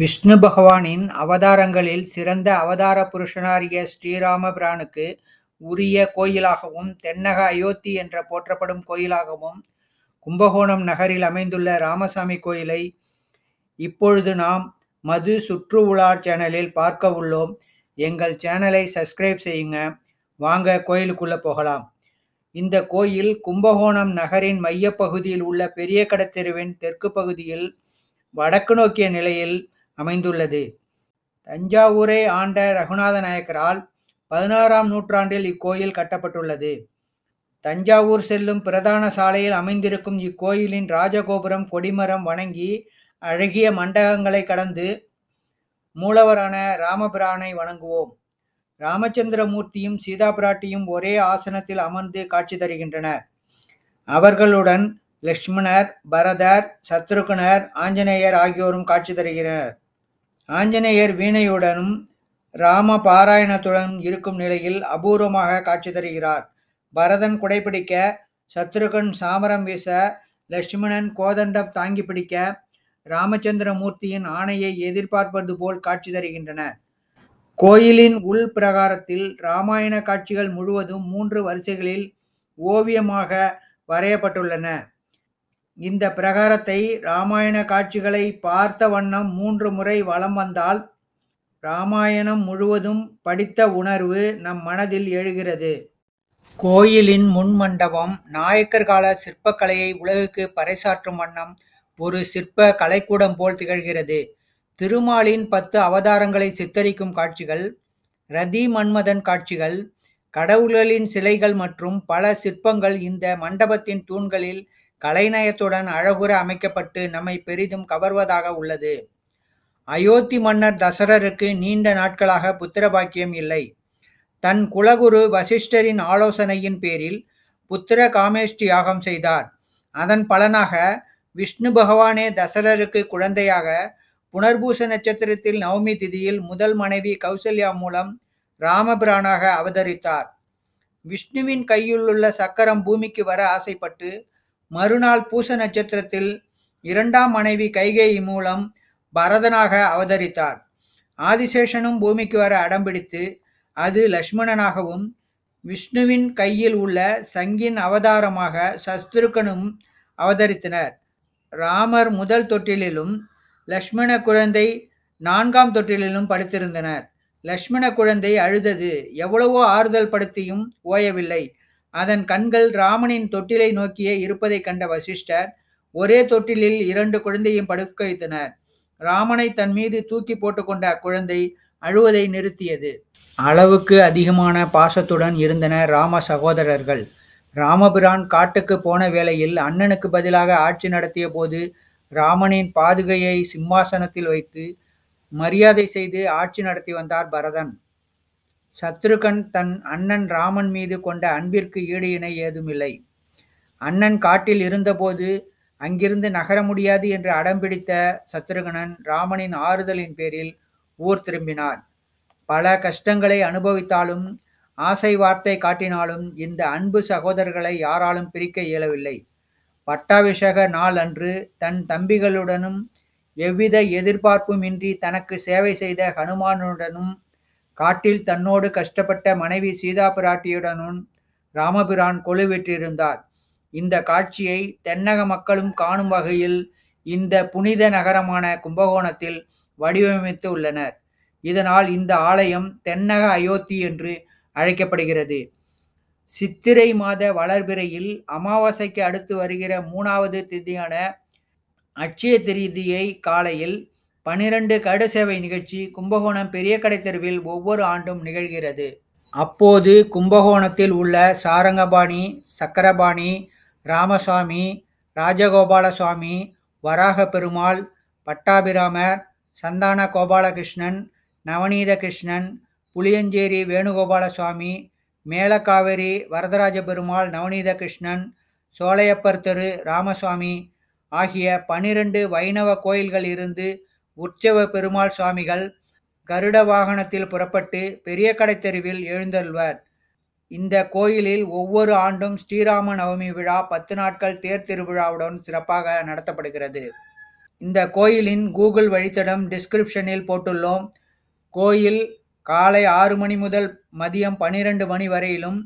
விஷ்ணு பகவானின் அவதாரங்களில் சிறந்த அவதார புருஷனாரிய ஸ்ரீராமபிரானுக்கு உரிய கோயிலாகவும் தென்னக அயோத்தி என்ற போற்றப்படும் கோயிலாகவும் கும்பகோணம் நகரில் அமைந்துள்ள ராமசாமி கோயிலை இப்பொழுது நாம் மது சுற்று உலார் சேனலில் பார்க்க உள்ளோம் எங்கள் சேனலை சப்ஸ்கிரைப் செய்யுங்க வாங்க கோயிலுக்குள்ளே போகலாம் இந்த கோயில் கும்பகோணம் நகரின் மையப்பகுதியில் உள்ள பெரிய கடத்தெருவின் தெற்கு பகுதியில் வடக்கு நோக்கிய நிலையில் அமைந்துள்ளது தஞ்சாவூரை ஆண்ட ரகுநாத நாயக்கரால் பதினாறாம் நூற்றாண்டில் இக்கோயில் கட்டப்பட்டுள்ளது தஞ்சாவூர் செல்லும் பிரதான சாலையில் அமைந்திருக்கும் இக்கோயிலின் ராஜகோபுரம் கொடிமரம் வணங்கி அழகிய மண்டபங்களை கடந்து மூலவரான ராமபிரானை வணங்குவோம் ராமச்சந்திரமூர்த்தியும் சீதா பிராட்டியும் ஒரே ஆசனத்தில் அமர்ந்து காட்சி தருகின்றனர் அவர்களுடன் லக்ஷ்மணர் பரதர் சத்ருகுணர் ஆஞ்சநேயர் ஆகியோரும் காட்சி தருகிறனர் ஆஞ்சநேயர் வீணையுடனும் ராம பாராயணத்துடன் இருக்கும் நிலையில் அபூர்வமாக காட்சி தருகிறார் பரதன் குடைப்பிடிக்க சத்ருகன் சாமரம் வீச லட்சுமணன் கோதண்டம் தாங்கி பிடிக்க ராமச்சந்திரமூர்த்தியின் ஆணையை எதிர்பார்ப்பது போல் காட்சி தருகின்றன கோயிலின் உள் பிரகாரத்தில் இராமாயண காட்சிகள் முழுவதும் மூன்று வரிசைகளில் ஓவியமாக வரையப்பட்டுள்ளன இந்த பிரகாரத்தை இராமாயண காட்சிகளை பார்த்த வண்ணம் மூன்று முறை வலம் வந்தால் இராமாயணம் முழுவதும் படித்த உணர்வு நம் மனதில் எழுகிறது கோயிலின் முன்மண்டபம் நாயக்கர் கால சிற்பக்கலையை உலகுக்கு பறைசாற்றும் வண்ணம் ஒரு சிற்ப கலைக்கூடம் போல் திகழ்கிறது திருமாலின் பத்து அவதாரங்களை சித்தரிக்கும் காட்சிகள் ரதி மன்மதன் காட்சிகள் கடவுள்களின் சிலைகள் மற்றும் பல சிற்பங்கள் இந்த மண்டபத்தின் தூண்களில் கலைநயத்துடன் அழகுற அமைக்கப்பட்டு நம்மை பெரிதும் கவர்வதாக உள்ளது அயோத்தி மன்னர் தசரருக்கு நீண்ட நாட்களாக புத்திரபாக்கியம் இல்லை தன் குலகுரு வசிஷ்டரின் ஆலோசனையின் பேரில் புத்திர காமேஷ்டி யாகம் செய்தார் அதன் பலனாக விஷ்ணு பகவானே தசரருக்கு குழந்தையாக புனர்பூச நட்சத்திரத்தில் நவமி திதியில் முதல் மனைவி கௌசல்யா மூலம் ராமபிரானாக அவதரித்தார் விஷ்ணுவின் கையில் உள்ள சக்கரம் பூமிக்கு வர ஆசைப்பட்டு மறுநாள் பூச நட்சத்திரத்தில் இரண்டாம் மனைவி கைகேயி மூலம் பரதனாக அவதரித்தார் ஆதிசேஷனும் பூமிக்கு வர அடம்பிடித்து அது லக்ஷ்மணனாகவும் விஷ்ணுவின் கையில் உள்ள சங்கின் அவதாரமாக சத்ருக்கனும் அவதரித்தனர் ராமர் முதல் தொட்டிலிலும் லக்ஷ்மண குழந்தை நான்காம் தொட்டிலிலும் படுத்திருந்தனர் லக்ஷ்மண குழந்தை அழுதது எவ்வளவோ ஆறுதல் படுத்தியும் ஓயவில்லை அதன் கண்கள் ராமனின் தொட்டிலை நோக்கியே இருப்பதைக் கண்ட வசிஷ்டர் ஒரே தொட்டிலில் இரண்டு குழந்தையும் படுக்க வைத்தனர் ராமனை தன் மீது தூக்கி போட்டுக்கொண்ட அக்குழந்தை அழுவதை நிறுத்தியது அளவுக்கு அதிகமான பாசத்துடன் இருந்தன ராம சகோதரர்கள் ராமபிரான் காட்டுக்கு போன வேளையில் அண்ணனுக்கு பதிலாக ஆட்சி நடத்திய போது ராமனின் பாதுகையை சிம்மாசனத்தில் வைத்து மரியாதை செய்து ஆட்சி நடத்தி வந்தார் பரதன் சத்ருகன் தன் அண்ணன் ராமன் மீது கொண்ட அன்பிற்கு ஈடு இணை ஏதுமில்லை அண்ணன் காட்டில் இருந்தபோது அங்கிருந்து நகர முடியாது என்று அடம்பிடித்த சத்ருகணன் ராமனின் ஆறுதலின் பேரில் ஊர் திரும்பினார் பல கஷ்டங்களை அனுபவித்தாலும் ஆசை வார்த்தை காட்டினாலும் இந்த அன்பு சகோதரர்களை யாராலும் பிரிக்க இயலவில்லை பட்டாபிஷேக நாள் அன்று தன் தம்பிகளுடனும் எவ்வித எதிர்பார்ப்புமின்றி தனக்கு சேவை செய்த ஹனுமானுடனும் காட்டில் தன்னோடு கஷ்டப்பட்ட மனைவி சீதா பிராட்டியுடனும் ராமபிரான் பெற்றிருந்தார் இந்த காட்சியை தென்னக மக்களும் காணும் வகையில் இந்த புனித நகரமான கும்பகோணத்தில் வடிவமைத்து உள்ளனர் இதனால் இந்த ஆலயம் தென்னக அயோத்தி என்று அழைக்கப்படுகிறது சித்திரை மாத வளர்பிறையில் அமாவாசைக்கு அடுத்து வருகிற மூணாவது திதியான அட்சய திரிதியை காலையில் பனிரெண்டு கடு சேவை நிகழ்ச்சி கும்பகோணம் பெரிய கடை தெருவில் ஒவ்வொரு ஆண்டும் நிகழ்கிறது அப்போது கும்பகோணத்தில் உள்ள சாரங்கபாணி சக்கரபாணி ராமசாமி ராஜகோபால சுவாமி வராக பெருமாள் பட்டாபிராமர் சந்தான கோபாலகிருஷ்ணன் நவநீத கிருஷ்ணன் புளியஞ்சேரி வேணுகோபால சுவாமி மேலக்காவேரி வரதராஜ பெருமாள் நவநீத கிருஷ்ணன் சோலையப்பர் தெரு ராமசுவாமி ஆகிய பனிரெண்டு வைணவ கோயில்கள் இருந்து உற்சவ பெருமாள் சுவாமிகள் கருட வாகனத்தில் புறப்பட்டு பெரிய கடை தெருவில் எழுந்தருள்வர் இந்த கோயிலில் ஒவ்வொரு ஆண்டும் ஸ்ரீராம நவமி விழா பத்து நாட்கள் தேர் திருவிழாவுடன் சிறப்பாக நடத்தப்படுகிறது இந்த கோயிலின் கூகுள் வழித்தடம் டிஸ்கிரிப்ஷனில் போட்டுள்ளோம் கோயில் காலை ஆறு மணி முதல் மதியம் பனிரெண்டு மணி வரையிலும்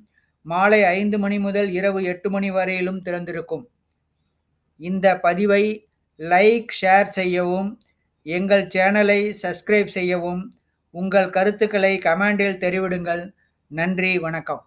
மாலை ஐந்து மணி முதல் இரவு எட்டு மணி வரையிலும் திறந்திருக்கும் இந்த பதிவை லைக் ஷேர் செய்யவும் எங்கள் சேனலை சப்ஸ்கிரைப் செய்யவும் உங்கள் கருத்துக்களை கமெண்டில் தெரிவிடுங்கள் நன்றி வணக்கம்